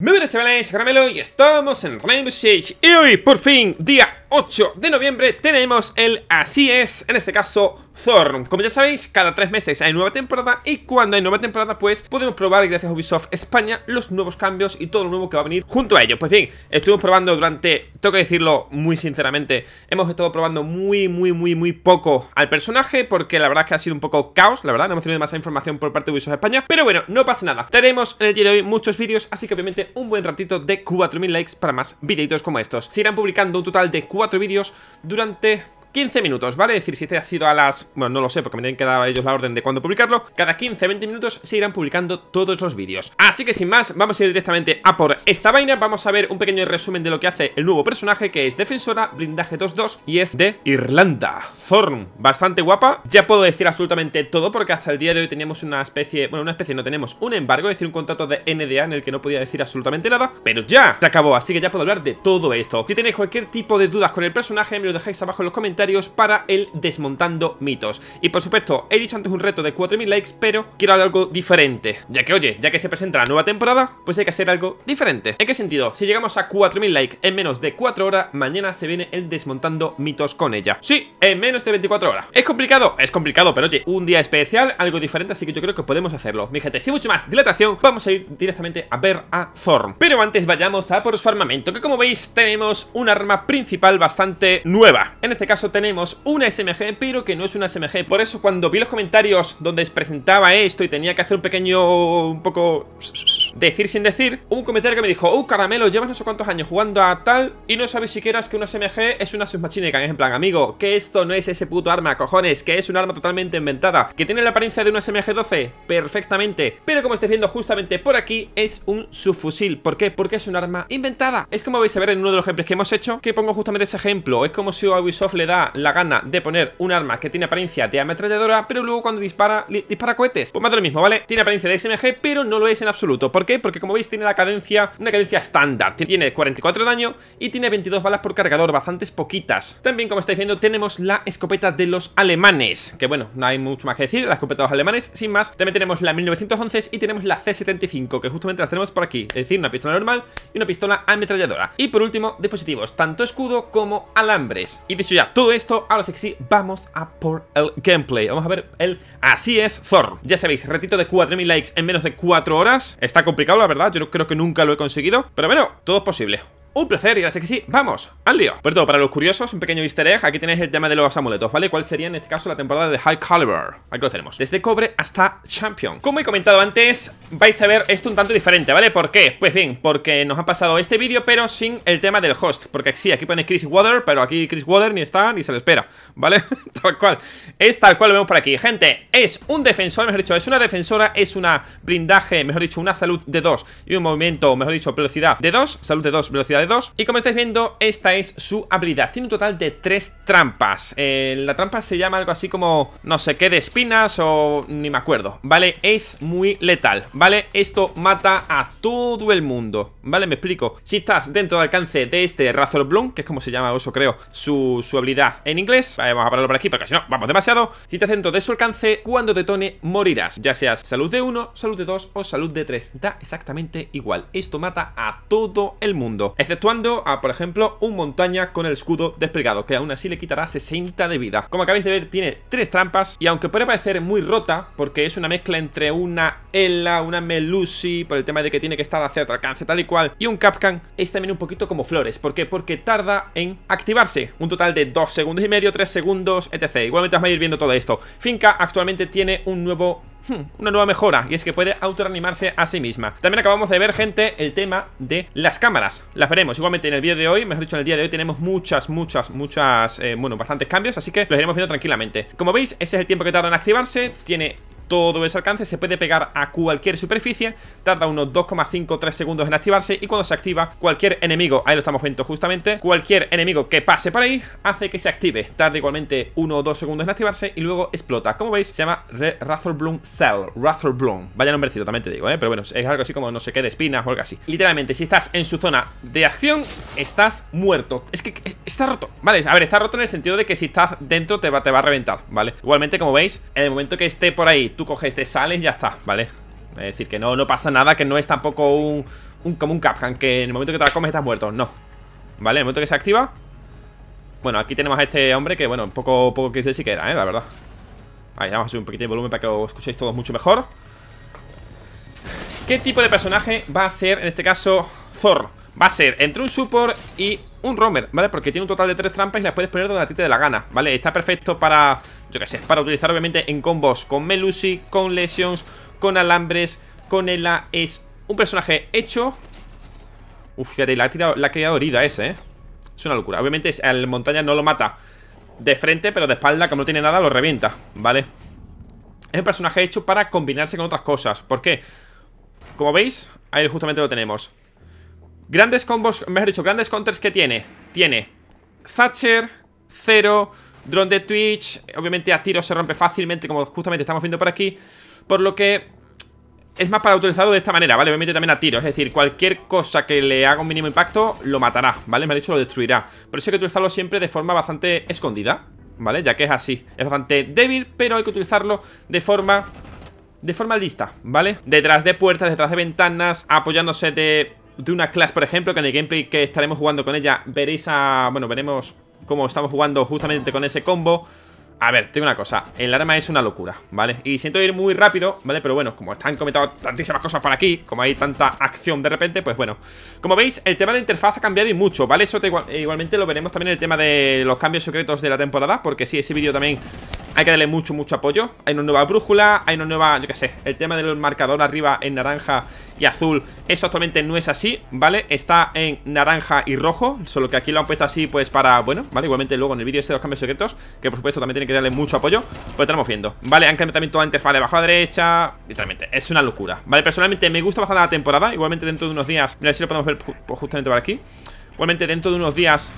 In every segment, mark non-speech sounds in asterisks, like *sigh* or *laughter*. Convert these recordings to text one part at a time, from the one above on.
Muy buenas chavales, Caramelo y estamos en Rainbow Six Y hoy, por fin, día 8 de noviembre tenemos el Así es, en este caso Thorn. Como ya sabéis, cada tres meses hay nueva temporada y cuando hay nueva temporada pues podemos probar, gracias a Ubisoft España, los nuevos cambios y todo lo nuevo que va a venir junto a ellos Pues bien, estuvimos probando durante, tengo que decirlo muy sinceramente, hemos estado probando muy, muy, muy, muy poco al personaje porque la verdad es que ha sido un poco caos, la verdad, no hemos tenido demasiada información por parte de Ubisoft España, pero bueno, no pasa nada. Tenemos en el día de hoy muchos vídeos, así que obviamente un buen ratito de 4000 likes para más videitos como estos. Se irán publicando un total de cuatro vídeos durante 15 minutos, ¿vale? Es decir, si este ha sido a las... Bueno, no lo sé porque me tienen que dar a ellos la orden de cuándo publicarlo Cada 15-20 minutos se irán publicando todos los vídeos Así que sin más, vamos a ir directamente a por esta vaina Vamos a ver un pequeño resumen de lo que hace el nuevo personaje Que es defensora, blindaje 2-2 y es de Irlanda Thorn, bastante guapa Ya puedo decir absolutamente todo porque hasta el día de hoy teníamos una especie... Bueno, una especie no, tenemos un embargo Es decir, un contrato de NDA en el que no podía decir absolutamente nada Pero ya, se acabó, así que ya puedo hablar de todo esto Si tenéis cualquier tipo de dudas con el personaje me lo dejáis abajo en los comentarios para el Desmontando Mitos. Y por supuesto, he dicho antes un reto de 4.000 likes, pero quiero algo diferente. Ya que, oye, ya que se presenta la nueva temporada, pues hay que hacer algo diferente. ¿En qué sentido? Si llegamos a 4.000 likes en menos de 4 horas, mañana se viene el Desmontando Mitos con ella. Sí, en menos de 24 horas. ¿Es complicado? Es complicado, pero oye, un día especial, algo diferente, así que yo creo que podemos hacerlo. Mi gente, sin mucho más dilatación, vamos a ir directamente a ver a Thorn. Pero antes vayamos a por su armamento, que como veis tenemos un arma principal bastante nueva. En este caso tenemos una SMG, pero que no es una SMG. Por eso cuando vi los comentarios donde presentaba esto y tenía que hacer un pequeño... un poco... Decir sin decir, un comentario que me dijo, oh caramelo, llevas no sé cuántos años jugando a tal y no sabes siquiera que una SMG es una submachine gun. Es en plan, amigo, que esto no es ese puto arma, cojones, que es un arma totalmente inventada, que tiene la apariencia de una SMG-12 perfectamente, pero como estáis viendo justamente por aquí, es un subfusil. ¿Por qué? Porque es un arma inventada. Es como vais a ver en uno de los ejemplos que hemos hecho, que pongo justamente ese ejemplo. Es como si a Ubisoft le da la gana de poner un arma que tiene apariencia de ametralladora, pero luego cuando dispara, dispara cohetes. Pues más de lo mismo, ¿vale? Tiene apariencia de SMG, pero no lo es en absoluto. ¿Por Porque como veis tiene la cadencia, una cadencia estándar. Tiene 44 de daño y tiene 22 balas por cargador, bastantes poquitas. También, como estáis viendo, tenemos la escopeta de los alemanes. Que bueno, no hay mucho más que decir, la escopeta de los alemanes, sin más. También tenemos la 1911 y tenemos la C75, que justamente las tenemos por aquí. Es decir, una pistola normal y una pistola ametralladora. Y por último, dispositivos, tanto escudo como alambres. Y dicho ya todo esto, ahora sí que sí, vamos a por el gameplay. Vamos a ver el Así es Thor. Ya sabéis, retito de 4.000 likes en menos de 4 horas. Está complicado, la verdad. Yo creo que nunca lo he conseguido. Pero bueno, todo es posible un placer y gracias que sí, vamos, al lío Por todo, para los curiosos, un pequeño easter egg Aquí tenéis el tema de los amuletos, ¿vale? ¿Cuál sería en este caso la temporada de High Caliber? Aquí lo tenemos, desde cobre hasta champion Como he comentado antes, vais a ver esto un tanto diferente, ¿vale? ¿Por qué? Pues bien, porque nos ha pasado este vídeo pero sin el tema del host Porque sí, aquí pone Chris Water, pero aquí Chris Water ni está ni se le espera, ¿vale? *laughs* tal cual, es tal cual lo vemos por aquí Gente, es un defensor, mejor dicho, es una defensora, es una blindaje, mejor dicho, una salud de dos Y un movimiento, mejor dicho, velocidad de dos salud de dos velocidad y como estáis viendo, esta es su habilidad Tiene un total de tres trampas eh, La trampa se llama algo así como, no sé qué, de espinas o ni me acuerdo ¿Vale? Es muy letal, ¿vale? Esto mata a todo el mundo ¿Vale? Me explico Si estás dentro del alcance de este Razor Bloom Que es como se llama eso creo, su, su habilidad en inglés Vamos a pararlo por aquí porque si no, vamos demasiado Si estás dentro de su alcance, cuando detone morirás Ya seas salud de 1, salud de 2 o salud de 3 Da exactamente igual Esto mata a todo el mundo Excepto actuando a, por ejemplo, un montaña con el escudo desplegado, que aún así le quitará 60 de vida. Como acabáis de ver, tiene tres trampas, y aunque puede parecer muy rota, porque es una mezcla entre una Ella, una Melusi, por el tema de que tiene que estar hacia cierto alcance, tal y cual, y un Capcan, es también un poquito como flores. ¿Por qué? Porque tarda en activarse, un total de 2 segundos y medio, 3 segundos, etc. Igualmente os vais a ir viendo todo esto. Finca actualmente tiene un nuevo Hmm, una nueva mejora y es que puede auto animarse a sí misma. También acabamos de ver, gente, el tema de las cámaras. Las veremos igualmente en el vídeo de hoy, mejor dicho, en el día de hoy tenemos muchas, muchas, muchas, eh, bueno, bastantes cambios, así que los iremos viendo tranquilamente. Como veis, ese es el tiempo que tarda en activarse, tiene todo ese alcance se puede pegar a cualquier superficie, tarda unos 2,5-3 segundos en activarse y cuando se activa cualquier enemigo, ahí lo estamos viendo justamente, cualquier enemigo que pase por ahí hace que se active, tarda igualmente 1 o 2 segundos en activarse y luego explota. Como veis se llama Bloom Cell, Bloom vaya nombrecito también te digo, ¿eh? pero bueno, es algo así como no sé qué de espinas o algo así. Literalmente, si estás en su zona de acción, estás muerto. Es que está roto, ¿vale? A ver, está roto en el sentido de que si estás dentro te va, te va a reventar, ¿vale? Igualmente, como veis, en el momento que esté por ahí tú coges, te sales y ya está, ¿vale? Es decir, que no, no pasa nada, que no es tampoco un, un como un Capcan, que en el momento que te la comes estás muerto, no. ¿Vale? En el momento que se activa... Bueno, aquí tenemos a este hombre que, bueno, poco, poco que es de que ¿eh? La verdad. Ahí, vamos a subir un poquito de volumen para que lo escuchéis todos mucho mejor. ¿Qué tipo de personaje va a ser, en este caso, Thor? Va a ser entre un support y un roamer, ¿vale? Porque tiene un total de tres trampas y las puedes poner donde a ti te dé la gana, ¿vale? Está perfecto para yo qué sé, para utilizar obviamente en combos con Melusi, con Lesions, con Alambres, con Ela. Es un personaje hecho. Uf, fíjate, la ha, tirado, la ha quedado herida ese, ¿eh? Es una locura. Obviamente el montaña no lo mata de frente, pero de espalda, como no tiene nada, lo revienta, ¿vale? Es un personaje hecho para combinarse con otras cosas. ¿Por qué? Como veis, ahí justamente lo tenemos. Grandes combos, mejor dicho, grandes counters que tiene. Tiene Thatcher, cero. Drone de Twitch, obviamente a tiro se rompe fácilmente Como justamente estamos viendo por aquí Por lo que es más para utilizarlo de esta manera, ¿vale? Obviamente también a tiro, es decir, cualquier cosa que le haga un mínimo impacto Lo matará, ¿vale? Me ha dicho, lo destruirá Por eso hay que utilizarlo siempre de forma bastante escondida ¿Vale? Ya que es así, es bastante débil Pero hay que utilizarlo de forma... De forma lista, ¿vale? Detrás de puertas, detrás de ventanas Apoyándose de de una clase, por ejemplo, que en el gameplay que estaremos jugando con ella veréis a... Bueno, veremos como estamos jugando justamente con ese combo a ver, tengo una cosa, el arma es una locura, ¿vale? Y siento ir muy rápido, ¿vale? Pero bueno, como están comentado tantísimas cosas por aquí Como hay tanta acción de repente, pues bueno Como veis, el tema de interfaz ha cambiado y mucho, ¿vale? Eso igualmente lo veremos también en el tema de los cambios secretos de la temporada Porque sí, ese vídeo también hay que darle mucho, mucho apoyo Hay una nueva brújula, hay una nueva, yo qué sé El tema del marcador arriba en naranja y azul Eso actualmente no es así, ¿vale? Está en naranja y rojo Solo que aquí lo han puesto así, pues para, bueno ¿Vale? Igualmente luego en el vídeo este de los cambios secretos Que por supuesto también tiene que darle mucho apoyo Pues estamos viendo, ¿vale? Han cambiado también toda la interfaz de abajo a derecha Literalmente, es una locura ¿Vale? Personalmente me gusta bastante la temporada Igualmente dentro de unos días, mira si lo podemos ver justamente por aquí Igualmente dentro de unos días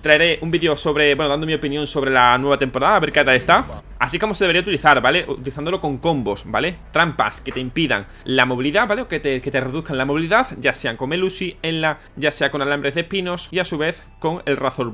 Traeré un vídeo sobre, bueno, dando mi opinión sobre la nueva temporada A ver qué tal está Así como se debería utilizar, ¿vale? Utilizándolo con combos, ¿vale? Trampas que te impidan la movilidad, ¿vale? O que te, reduzcan la movilidad, ya sean con Melusi, en la, ya sea con alambres de espinos y a su vez con el Razor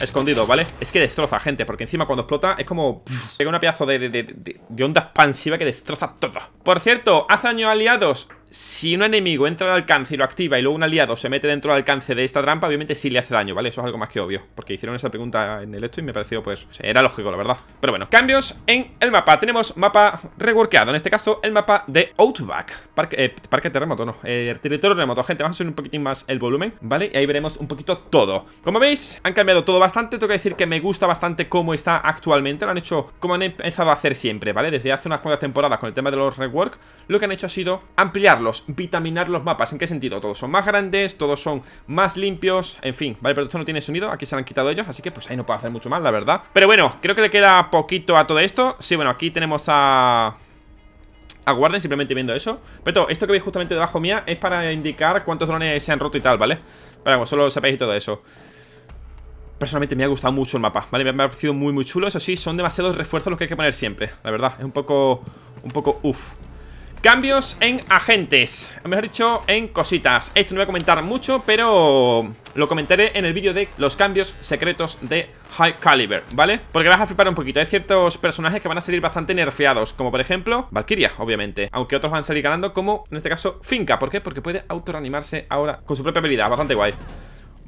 escondido, ¿vale? Es que destroza, gente, porque encima cuando explota es como... pega una pedazo de, onda expansiva que destroza todo. Por cierto, hace daño aliados si un enemigo entra al alcance y lo activa y luego un aliado se mete dentro del alcance de esta trampa, obviamente sí le hace daño, ¿vale? Eso es algo más que obvio, porque hicieron esa pregunta en el esto y me pareció, pues, era lógico, la verdad. Pero bueno, cambio en el mapa Tenemos mapa reworkeado, en este caso el mapa de Outback Parque, eh, parque terremoto, no, eh, territorio remoto Gente, vamos a subir un poquitín más el volumen, ¿vale? Y ahí veremos un poquito todo Como veis, han cambiado todo bastante Tengo que decir que me gusta bastante cómo está actualmente Lo han hecho como han empezado a hacer siempre, ¿vale? Desde hace unas cuantas temporadas con el tema de los rework Lo que han hecho ha sido ampliarlos, vitaminar los mapas ¿En qué sentido? Todos son más grandes, todos son más limpios En fin, ¿vale? Pero esto no tiene sonido, aquí se lo han quitado ellos Así que pues ahí no puedo hacer mucho más, la verdad Pero bueno, creo que le queda poquito a todo esto? Sí, bueno, aquí tenemos a... A guarden, simplemente viendo eso Pero esto que veis justamente debajo mía es para indicar cuántos drones se han roto y tal, ¿vale? Para que solo sepáis y todo eso Personalmente me ha gustado mucho el mapa, ¿vale? Me ha parecido muy muy chulo Eso sí, son demasiados refuerzos los que hay que poner siempre La verdad, es un poco... Un poco uff Cambios en agentes, o mejor dicho, en cositas Esto no voy a comentar mucho, pero lo comentaré en el vídeo de los cambios secretos de High Caliber, ¿vale? Porque vas a flipar un poquito, hay ciertos personajes que van a salir bastante nerfeados Como por ejemplo, Valkyria, obviamente Aunque otros van a salir ganando como, en este caso, Finca ¿Por qué? Porque puede autoranimarse ahora con su propia habilidad, bastante guay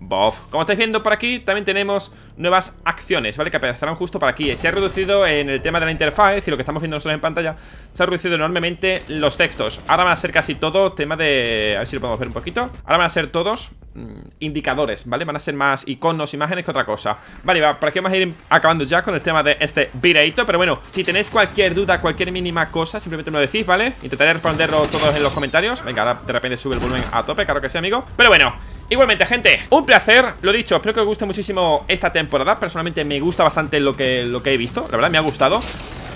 Bof. Como estáis viendo por aquí, también tenemos nuevas acciones, ¿vale? Que aparecerán justo por aquí. Se ha reducido en el tema de la interfaz y lo que estamos viendo nosotros en pantalla, se ha reducido enormemente los textos. Ahora van a ser casi todo tema de... A ver si lo podemos ver un poquito. Ahora van a ser todos Mm, indicadores, ¿vale? Van a ser más iconos, imágenes que otra cosa Vale, va, para aquí vamos a ir acabando ya con el tema de este videito Pero bueno, si tenéis cualquier duda, cualquier mínima cosa Simplemente me lo decís, ¿vale? Intentaré responderlo todos en los comentarios Venga, de repente sube el volumen a tope, claro que sí, amigo Pero bueno, Igualmente, gente, un placer, lo dicho, espero que os guste muchísimo esta temporada Personalmente me gusta bastante lo que, lo que he visto, la verdad me ha gustado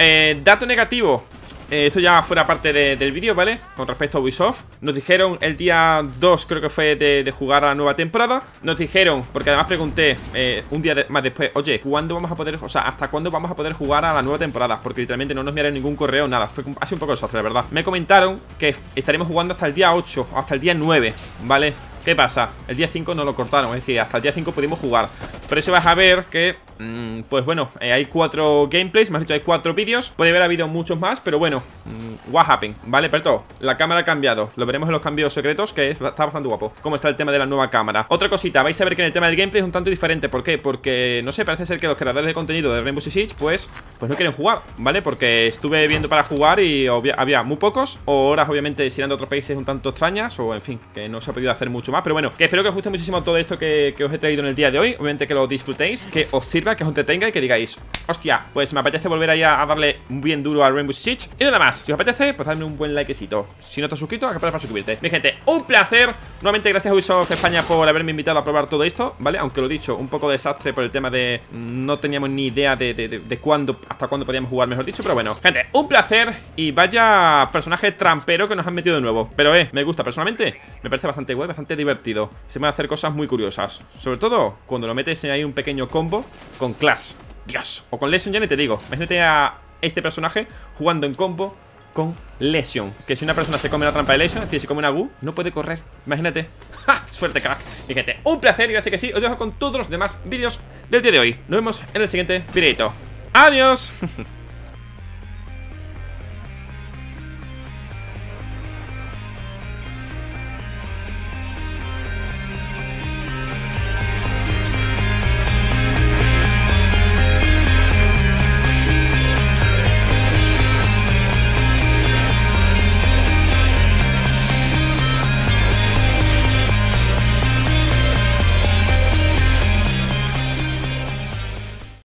eh, Dato negativo, eh, esto ya fuera parte del vídeo, ¿vale? Con respecto a Ubisoft Nos dijeron el día 2, creo que fue de, jugar a la nueva temporada Nos dijeron, porque además pregunté eh, un día más después Oye, ¿cuándo vamos a poder, o sea, hasta cuándo vamos a poder jugar a la nueva temporada? Porque literalmente no nos miraron ningún correo, nada Fue hace un poco de sofre, ¿verdad? Me comentaron que estaremos jugando hasta el día 8, hasta el día 9, ¿vale? ¿Qué pasa? El día 5 no lo cortaron, es decir, hasta el día 5 pudimos jugar Pero eso vas a ver que Mm, pues bueno, eh, hay cuatro gameplays, Más dicho hay cuatro vídeos Puede haber habido muchos más, pero bueno mm, What happened, ¿vale? Pero la cámara ha cambiado Lo veremos en los cambios secretos, que está bastante guapo Cómo está el tema de la nueva cámara Otra cosita, vais a ver que en el tema del gameplay es un tanto diferente ¿Por qué? Porque, no sé, parece ser que los creadores de contenido de Rainbow Six Siege Pues, pues no quieren jugar, ¿vale? Porque estuve viendo para jugar y había muy pocos O horas, obviamente, si eran de otros países un tanto extrañas O, en fin, que no se ha podido hacer mucho más Pero bueno, que espero que os guste muchísimo todo esto que, que os he traído en el día de hoy Obviamente que lo disfrutéis, que os que os entretenga y que digáis, hostia, pues me apetece volver ahí a, darle darle bien duro al Rainbow Siege Y nada más, si os apetece, pues dadme un buen likecito. Si no te has suscrito, acá para suscribirte. Mi gente, un placer. Nuevamente, gracias a Ubisoft España por haberme invitado a probar todo esto, ¿vale? Aunque lo he dicho, un poco desastre por el tema de. Mm, no teníamos ni idea de, cuándo, hasta cuándo podíamos jugar, mejor dicho. Pero bueno, gente, un placer. Y vaya personaje trampero que nos han metido de nuevo. Pero eh, me gusta personalmente. Me parece bastante guay, bastante divertido. Se me a hacer cosas muy curiosas. Sobre todo cuando lo metes en ahí un pequeño combo con Clash. Dios. O con Lesion, ya ni te digo. Imagínate a este personaje jugando en combo con Lesion. Que si una persona se come la trampa de Lesion, es decir, si come una Wu, no puede correr. Imagínate. ¡Ja! Suerte, crack. Y un placer y así que sí, os dejo con todos los demás vídeos del día de hoy. Nos vemos en el siguiente videito. ¡Adiós! *laughs*